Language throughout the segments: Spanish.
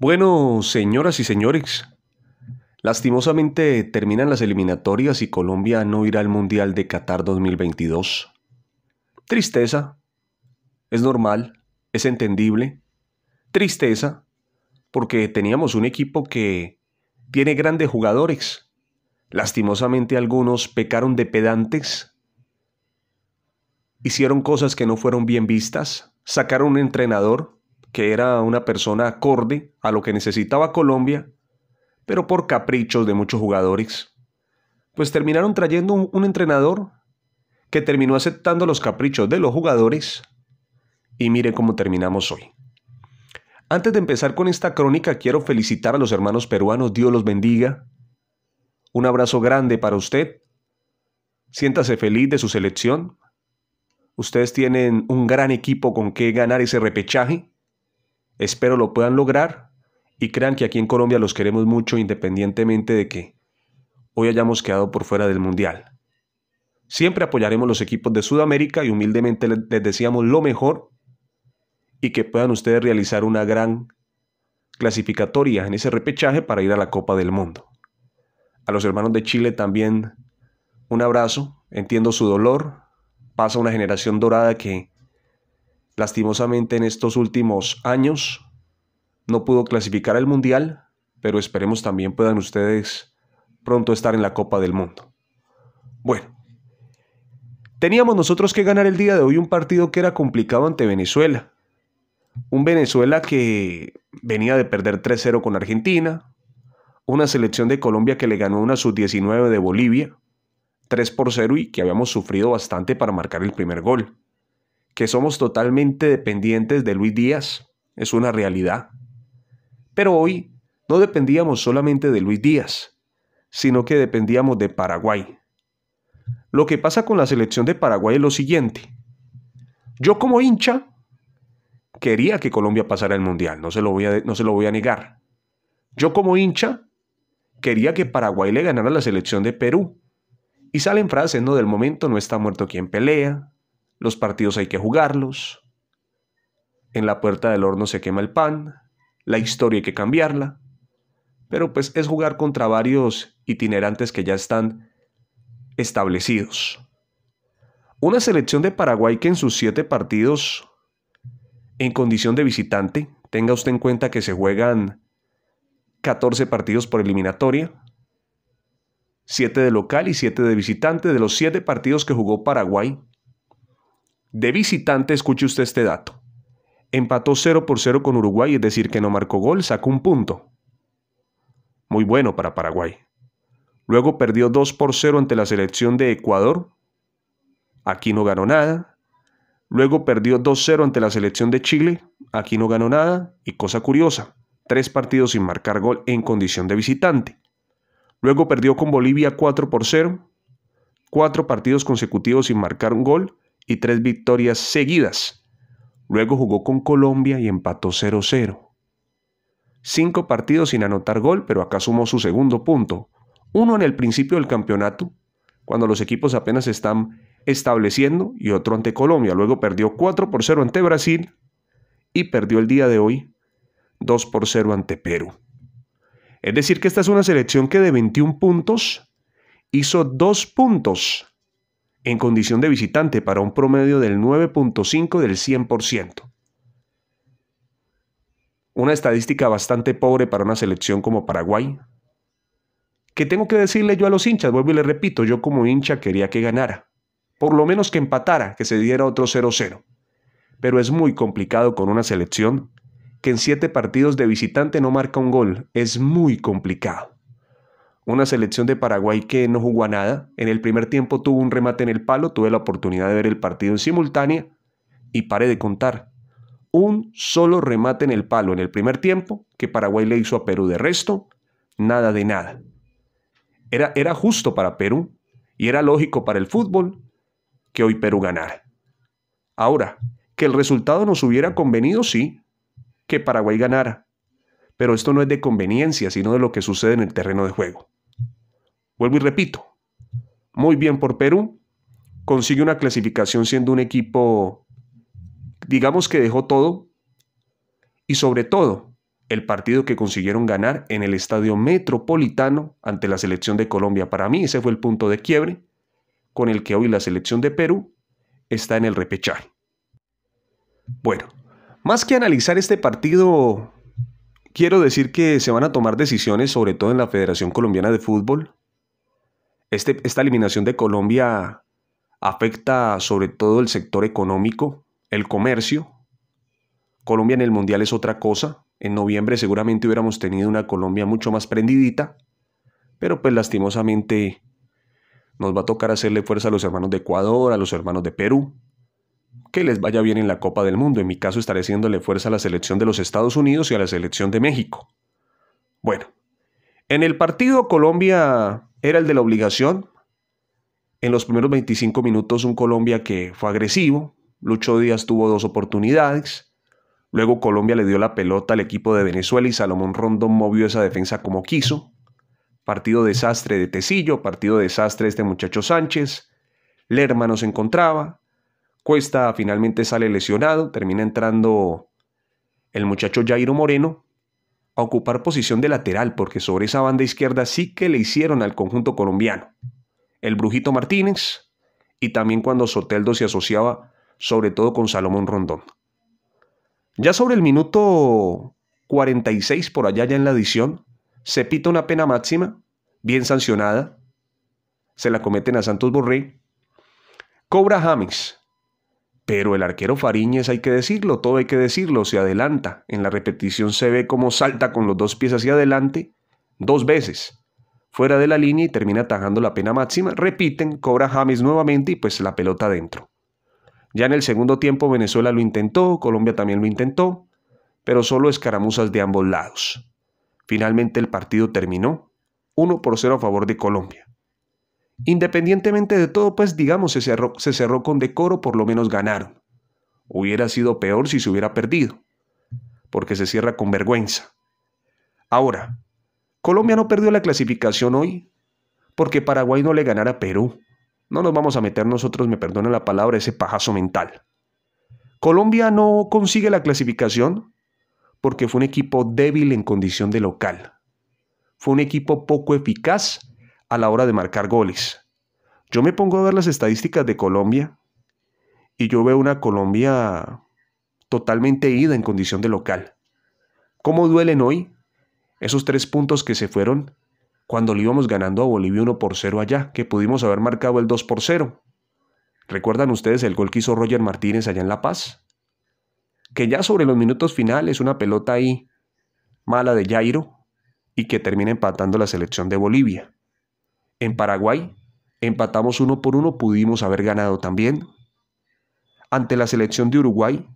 Bueno, señoras y señores, lastimosamente terminan las eliminatorias y Colombia no irá al Mundial de Qatar 2022. Tristeza, es normal, es entendible. Tristeza, porque teníamos un equipo que tiene grandes jugadores. Lastimosamente algunos pecaron de pedantes, hicieron cosas que no fueron bien vistas, sacaron un entrenador que era una persona acorde a lo que necesitaba Colombia, pero por caprichos de muchos jugadores, pues terminaron trayendo un, entrenador que terminó aceptando los caprichos de los jugadores y miren cómo terminamos hoy. Antes de empezar con esta crónica, quiero felicitar a los hermanos peruanos, Dios los bendiga. Un abrazo grande para usted. Siéntase feliz de su selección. Ustedes tienen un gran equipo con que ganar ese repechaje. Espero lo puedan lograr y crean que aquí en Colombia los queremos mucho independientemente de que hoy hayamos quedado por fuera del Mundial. Siempre apoyaremos los equipos de Sudamérica y humildemente les deseamos lo mejor y que puedan ustedes realizar una gran clasificatoria en ese repechaje para ir a la Copa del Mundo. A los hermanos de Chile también un abrazo, entiendo su dolor, pasa una generación dorada que Lastimosamente en estos últimos años no pudo clasificar al Mundial, pero esperemos también puedan ustedes pronto estar en la Copa del Mundo. Bueno, teníamos nosotros que ganar el día de hoy un partido que era complicado ante Venezuela. Un Venezuela que venía de perder 3-0 con Argentina, una selección de Colombia que le ganó una sub-19 de Bolivia, 3 por 0 y que habíamos sufrido bastante para marcar el primer gol que somos totalmente dependientes de Luis Díaz, es una realidad. Pero hoy no dependíamos solamente de Luis Díaz, sino que dependíamos de Paraguay. Lo que pasa con la selección de Paraguay es lo siguiente. Yo como hincha quería que Colombia pasara el Mundial, no se lo voy a, no se lo voy a negar. Yo como hincha quería que Paraguay le ganara la selección de Perú. Y salen frases, no, del momento no está muerto quien pelea, los partidos hay que jugarlos, en la puerta del horno se quema el pan, la historia hay que cambiarla, pero pues es jugar contra varios itinerantes que ya están establecidos. Una selección de Paraguay que en sus siete partidos en condición de visitante, tenga usted en cuenta que se juegan 14 partidos por eliminatoria, 7 de local y 7 de visitante. De los 7 partidos que jugó Paraguay, de visitante, escuche usted este dato. Empató 0 por 0 con Uruguay, es decir, que no marcó gol, sacó un punto. Muy bueno para Paraguay. Luego perdió 2 por 0 ante la selección de Ecuador. Aquí no ganó nada. Luego perdió 2-0 ante la selección de Chile. Aquí no ganó nada. Y cosa curiosa, tres partidos sin marcar gol en condición de visitante. Luego perdió con Bolivia 4 por 0. Cuatro partidos consecutivos sin marcar un gol y tres victorias seguidas. Luego jugó con Colombia y empató 0-0. Cinco partidos sin anotar gol, pero acá sumó su segundo punto. Uno en el principio del campeonato, cuando los equipos apenas se están estableciendo, y otro ante Colombia. Luego perdió 4 por 0 ante Brasil y perdió el día de hoy 2 por 0 ante Perú. Es decir, que esta es una selección que de 21 puntos hizo 2 puntos en condición de visitante para un promedio del 9.5 del 100%. Una estadística bastante pobre para una selección como Paraguay. ¿Qué tengo que decirle yo a los hinchas? Vuelvo y le repito, yo como hincha quería que ganara. Por lo menos que empatara, que se diera otro 0-0. Pero es muy complicado con una selección que en siete partidos de visitante no marca un gol. Es muy complicado una selección de Paraguay que no jugó a nada. En el primer tiempo tuvo un remate en el palo, tuve la oportunidad de ver el partido en simultánea y pare de contar. Un solo remate en el palo en el primer tiempo que Paraguay le hizo a Perú. De resto, nada de nada. Era, era justo para Perú y era lógico para el fútbol que hoy Perú ganara. Ahora, que el resultado nos hubiera convenido, sí, que Paraguay ganara. Pero esto no es de conveniencia, sino de lo que sucede en el terreno de juego. Vuelvo y repito, muy bien por Perú, consigue una clasificación siendo un equipo, digamos que dejó todo, y sobre todo el partido que consiguieron ganar en el Estadio Metropolitano ante la selección de Colombia. Para mí ese fue el punto de quiebre con el que hoy la selección de Perú está en el repechaje. Bueno, más que analizar este partido, quiero decir que se van a tomar decisiones, sobre todo en la Federación Colombiana de Fútbol, este, esta eliminación de Colombia afecta sobre todo el sector económico, el comercio. Colombia en el Mundial es otra cosa. En noviembre seguramente hubiéramos tenido una Colombia mucho más prendidita, pero pues lastimosamente nos va a tocar hacerle fuerza a los hermanos de Ecuador, a los hermanos de Perú. Que les vaya bien en la Copa del Mundo. En mi caso estaré haciéndole fuerza a la selección de los Estados Unidos y a la selección de México. Bueno, en el partido Colombia era el de la obligación. En los primeros 25 minutos un Colombia que fue agresivo, Lucho Díaz tuvo dos oportunidades, luego Colombia le dio la pelota al equipo de Venezuela y Salomón Rondón movió esa defensa como quiso. Partido desastre de Tecillo, partido desastre de este muchacho Sánchez, Lerma no se encontraba, Cuesta finalmente sale lesionado, termina entrando el muchacho Jairo Moreno a ocupar posición de lateral, porque sobre esa banda izquierda sí que le hicieron al conjunto colombiano. El Brujito Martínez y también cuando Soteldo se asociaba sobre todo con Salomón Rondón. Ya sobre el minuto 46, por allá ya en la edición, se pita una pena máxima, bien sancionada, se la cometen a Santos Borré, cobra James, pero el arquero Fariñez, hay que decirlo, todo hay que decirlo, se adelanta. En la repetición se ve cómo salta con los dos pies hacia adelante dos veces, fuera de la línea y termina atajando la pena máxima. Repiten, cobra James nuevamente y pues la pelota adentro. Ya en el segundo tiempo Venezuela lo intentó, Colombia también lo intentó, pero solo escaramuzas de ambos lados. Finalmente el partido terminó 1 por 0 a favor de Colombia. Independientemente de todo, pues digamos, se cerró, se cerró con decoro, por lo menos ganaron. Hubiera sido peor si se hubiera perdido, porque se cierra con vergüenza. Ahora, Colombia no perdió la clasificación hoy porque Paraguay no le ganara a Perú. No nos vamos a meter nosotros, me perdona la palabra, ese pajazo mental. Colombia no consigue la clasificación porque fue un equipo débil en condición de local. Fue un equipo poco eficaz a la hora de marcar goles. Yo me pongo a ver las estadísticas de Colombia y yo veo una Colombia totalmente ida en condición de local. ¿Cómo duelen hoy esos tres puntos que se fueron cuando le íbamos ganando a Bolivia 1 por 0 allá, que pudimos haber marcado el 2 por 0? ¿Recuerdan ustedes el gol que hizo Roger Martínez allá en La Paz? Que ya sobre los minutos finales una pelota ahí mala de Jairo y que termina empatando la selección de Bolivia. En Paraguay empatamos uno por uno, pudimos haber ganado también. Ante la selección de Uruguay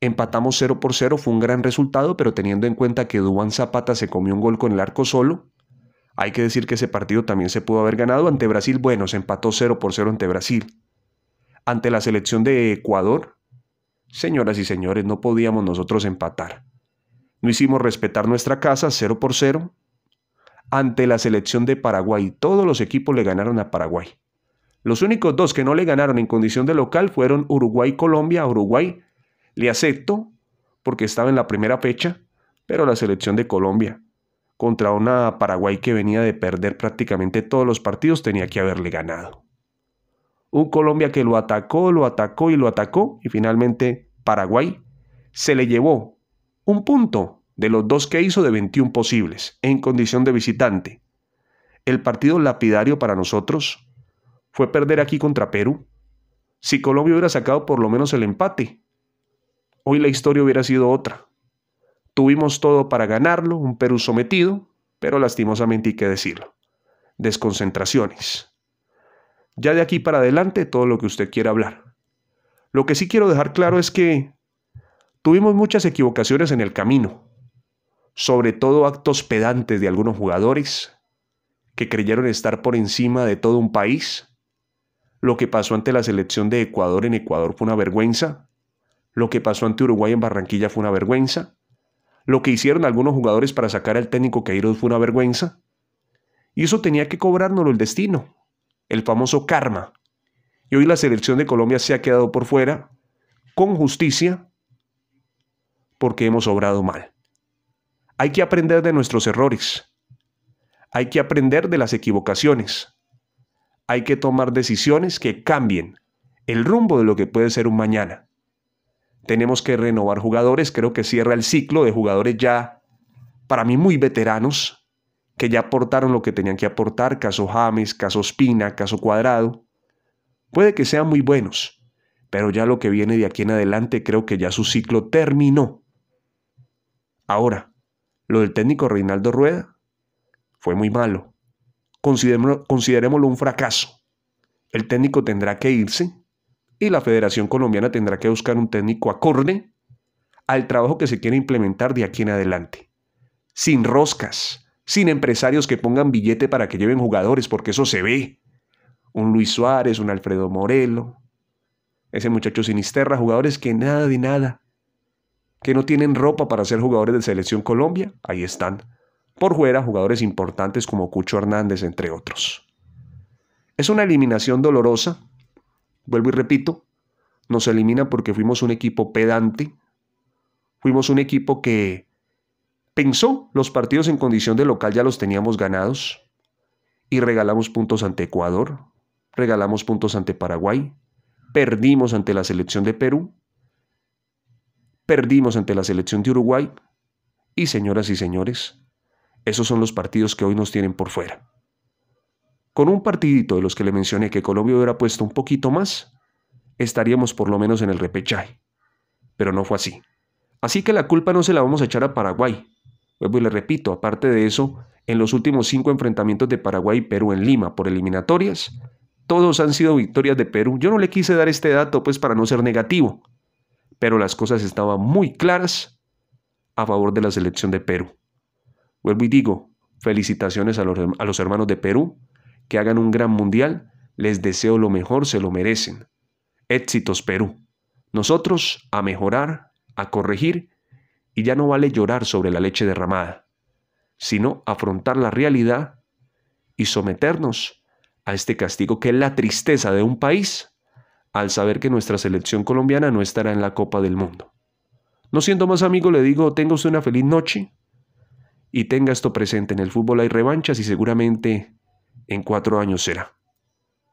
empatamos 0 por 0, fue un gran resultado, pero teniendo en cuenta que Duan Zapata se comió un gol con el arco solo, hay que decir que ese partido también se pudo haber ganado ante Brasil. Bueno, se empató 0 por 0 ante Brasil. Ante la selección de Ecuador, señoras y señores, no podíamos nosotros empatar. No hicimos respetar nuestra casa 0 por 0 ante la selección de Paraguay. Todos los equipos le ganaron a Paraguay. Los únicos dos que no le ganaron en condición de local fueron Uruguay y Colombia. Uruguay le acepto porque estaba en la primera fecha, pero la selección de Colombia contra una Paraguay que venía de perder prácticamente todos los partidos tenía que haberle ganado. Un Colombia que lo atacó, lo atacó y lo atacó y finalmente Paraguay se le llevó un punto de los dos que hizo de 21 posibles, en condición de visitante. El partido lapidario para nosotros fue perder aquí contra Perú. Si Colombia hubiera sacado por lo menos el empate, hoy la historia hubiera sido otra. Tuvimos todo para ganarlo, un Perú sometido, pero lastimosamente hay que decirlo. Desconcentraciones. Ya de aquí para adelante todo lo que usted quiera hablar. Lo que sí quiero dejar claro es que tuvimos muchas equivocaciones en el camino sobre todo actos pedantes de algunos jugadores que creyeron estar por encima de todo un país. Lo que pasó ante la selección de Ecuador en Ecuador fue una vergüenza. Lo que pasó ante Uruguay en Barranquilla fue una vergüenza. Lo que hicieron algunos jugadores para sacar al técnico Queiroz fue una vergüenza. Y eso tenía que cobrárnoslo el destino, el famoso karma. Y hoy la selección de Colombia se ha quedado por fuera, con justicia, porque hemos obrado mal. Hay que aprender de nuestros errores. Hay que aprender de las equivocaciones. Hay que tomar decisiones que cambien el rumbo de lo que puede ser un mañana. Tenemos que renovar jugadores. Creo que cierra el ciclo de jugadores ya, para mí, muy veteranos, que ya aportaron lo que tenían que aportar. Caso James, caso Espina, caso Cuadrado. Puede que sean muy buenos, pero ya lo que viene de aquí en adelante creo que ya su ciclo terminó. Ahora, lo del técnico Reinaldo Rueda fue muy malo. considerémoslo un fracaso. El técnico tendrá que irse y la Federación Colombiana tendrá que buscar un técnico acorde al trabajo que se quiere implementar de aquí en adelante. Sin roscas, sin empresarios que pongan billete para que lleven jugadores, porque eso se ve. Un Luis Suárez, un Alfredo Morelo, ese muchacho Sinisterra, jugadores que nada de nada que no tienen ropa para ser jugadores de Selección Colombia, ahí están. Por fuera, jugadores importantes como Cucho Hernández, entre otros. Es una eliminación dolorosa, vuelvo y repito, nos elimina porque fuimos un equipo pedante, fuimos un equipo que pensó los partidos en condición de local ya los teníamos ganados y regalamos puntos ante Ecuador, regalamos puntos ante Paraguay, perdimos ante la selección de Perú Perdimos ante la selección de Uruguay. Y señoras y señores, esos son los partidos que hoy nos tienen por fuera. Con un partidito de los que le mencioné que Colombia hubiera puesto un poquito más, estaríamos por lo menos en el repechaje. Pero no fue así. Así que la culpa no se la vamos a echar a Paraguay. Vuelvo y le repito, aparte de eso, en los últimos cinco enfrentamientos de Paraguay y Perú en Lima por eliminatorias, todos han sido victorias de Perú. Yo no le quise dar este dato pues para no ser negativo, pero las cosas estaban muy claras a favor de la selección de Perú. Vuelvo y digo, felicitaciones a los, a los hermanos de Perú, que hagan un gran mundial, les deseo lo mejor, se lo merecen. Éxitos Perú. Nosotros a mejorar, a corregir, y ya no vale llorar sobre la leche derramada, sino afrontar la realidad y someternos a este castigo que es la tristeza de un país al saber que nuestra selección colombiana no estará en la Copa del Mundo. No siendo más amigo, le digo, tenga usted una feliz noche y tenga esto presente, en el fútbol hay revanchas y seguramente en cuatro años será.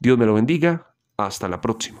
Dios me lo bendiga, hasta la próxima.